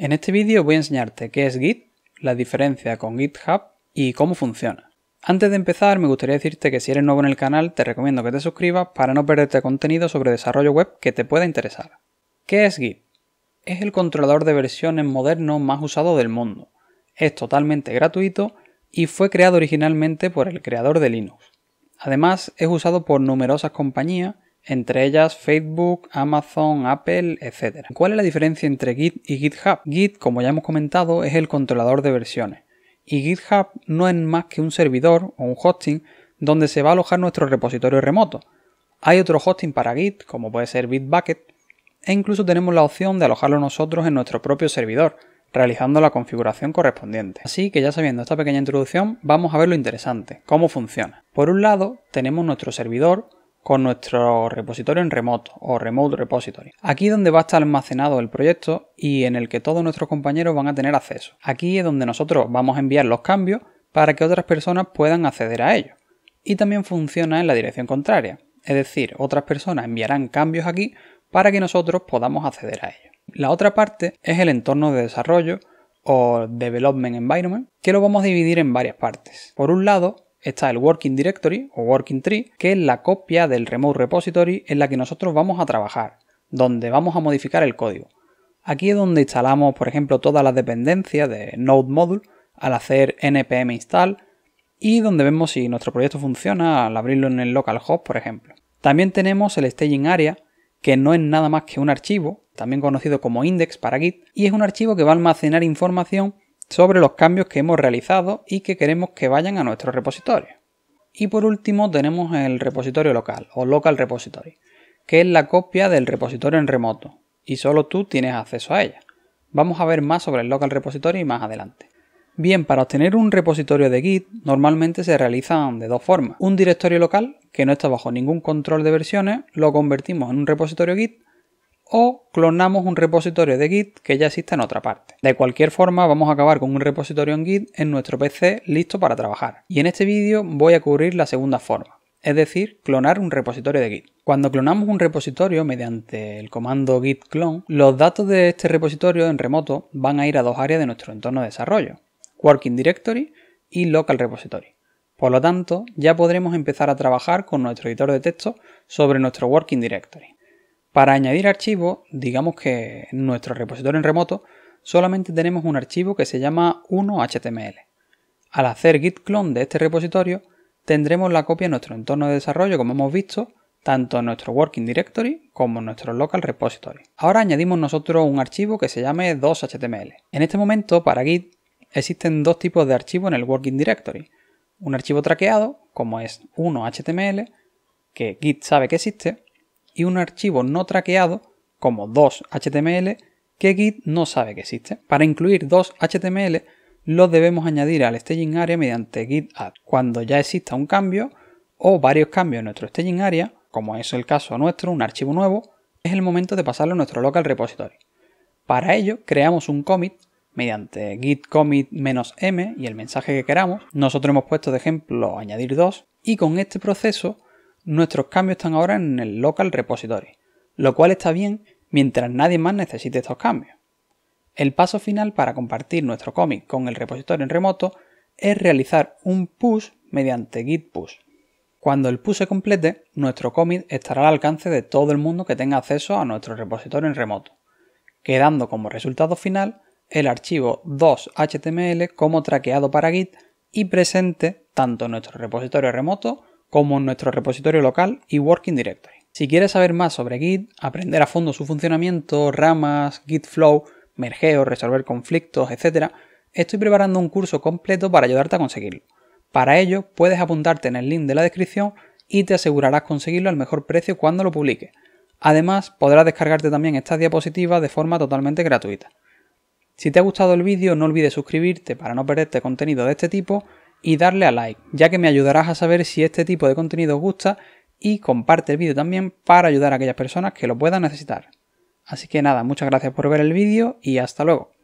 En este vídeo voy a enseñarte qué es Git, la diferencia con GitHub y cómo funciona. Antes de empezar me gustaría decirte que si eres nuevo en el canal te recomiendo que te suscribas para no perderte contenido sobre desarrollo web que te pueda interesar. ¿Qué es Git? Es el controlador de versiones moderno más usado del mundo. Es totalmente gratuito y fue creado originalmente por el creador de Linux. Además es usado por numerosas compañías entre ellas Facebook, Amazon, Apple, etc. ¿Cuál es la diferencia entre Git y GitHub? Git, como ya hemos comentado, es el controlador de versiones y GitHub no es más que un servidor o un hosting donde se va a alojar nuestro repositorio remoto. Hay otro hosting para Git, como puede ser Bitbucket, e incluso tenemos la opción de alojarlo nosotros en nuestro propio servidor, realizando la configuración correspondiente. Así que ya sabiendo esta pequeña introducción, vamos a ver lo interesante, cómo funciona. Por un lado, tenemos nuestro servidor, con nuestro repositorio en remoto o remote repository. Aquí es donde va a estar almacenado el proyecto y en el que todos nuestros compañeros van a tener acceso. Aquí es donde nosotros vamos a enviar los cambios para que otras personas puedan acceder a ellos. Y también funciona en la dirección contraria, es decir, otras personas enviarán cambios aquí para que nosotros podamos acceder a ellos. La otra parte es el entorno de desarrollo o Development Environment, que lo vamos a dividir en varias partes. Por un lado, está el Working Directory o Working Tree, que es la copia del Remote Repository en la que nosotros vamos a trabajar, donde vamos a modificar el código. Aquí es donde instalamos, por ejemplo, todas las dependencias de Node Module al hacer npm install y donde vemos si nuestro proyecto funciona al abrirlo en el localhost, por ejemplo. También tenemos el staging area, que no es nada más que un archivo, también conocido como index para Git, y es un archivo que va a almacenar información sobre los cambios que hemos realizado y que queremos que vayan a nuestro repositorio. Y por último tenemos el repositorio local o local repository, que es la copia del repositorio en remoto y solo tú tienes acceso a ella. Vamos a ver más sobre el local repository más adelante. Bien, para obtener un repositorio de Git normalmente se realizan de dos formas. Un directorio local, que no está bajo ningún control de versiones, lo convertimos en un repositorio Git o clonamos un repositorio de Git que ya existe en otra parte. De cualquier forma, vamos a acabar con un repositorio en Git en nuestro PC listo para trabajar. Y en este vídeo voy a cubrir la segunda forma, es decir, clonar un repositorio de Git. Cuando clonamos un repositorio mediante el comando git clone, los datos de este repositorio en remoto van a ir a dos áreas de nuestro entorno de desarrollo, Working Directory y Local Repository. Por lo tanto, ya podremos empezar a trabajar con nuestro editor de texto sobre nuestro Working Directory. Para añadir archivos, digamos que en nuestro repositorio en remoto solamente tenemos un archivo que se llama 1.html. Al hacer git clone de este repositorio, tendremos la copia en nuestro entorno de desarrollo, como hemos visto, tanto en nuestro working directory como en nuestro local repository. Ahora añadimos nosotros un archivo que se llame 2.html. En este momento, para git, existen dos tipos de archivos en el working directory. Un archivo traqueado, como es 1.html, que git sabe que existe, y un archivo no traqueado, como dos html que Git no sabe que existe. Para incluir dos html los debemos añadir al staging area mediante git add. Cuando ya exista un cambio o varios cambios en nuestro staging area, como es el caso nuestro, un archivo nuevo, es el momento de pasarlo a nuestro local repository. Para ello, creamos un commit mediante git commit-m y el mensaje que queramos. Nosotros hemos puesto de ejemplo añadir 2 y con este proceso nuestros cambios están ahora en el local repository, lo cual está bien mientras nadie más necesite estos cambios. El paso final para compartir nuestro cómic con el repositorio en remoto es realizar un push mediante git push. Cuando el push se complete, nuestro commit estará al alcance de todo el mundo que tenga acceso a nuestro repositorio en remoto, quedando como resultado final el archivo 2.html como traqueado para Git y presente tanto en nuestro repositorio remoto como nuestro repositorio local y Working Directory. Si quieres saber más sobre Git, aprender a fondo su funcionamiento, ramas, Git Flow, mergeo, resolver conflictos, etc., estoy preparando un curso completo para ayudarte a conseguirlo. Para ello, puedes apuntarte en el link de la descripción y te asegurarás conseguirlo al mejor precio cuando lo publique. Además, podrás descargarte también estas diapositivas de forma totalmente gratuita. Si te ha gustado el vídeo, no olvides suscribirte para no perderte contenido de este tipo y darle a like, ya que me ayudarás a saber si este tipo de contenido os gusta y comparte el vídeo también para ayudar a aquellas personas que lo puedan necesitar. Así que nada, muchas gracias por ver el vídeo y hasta luego.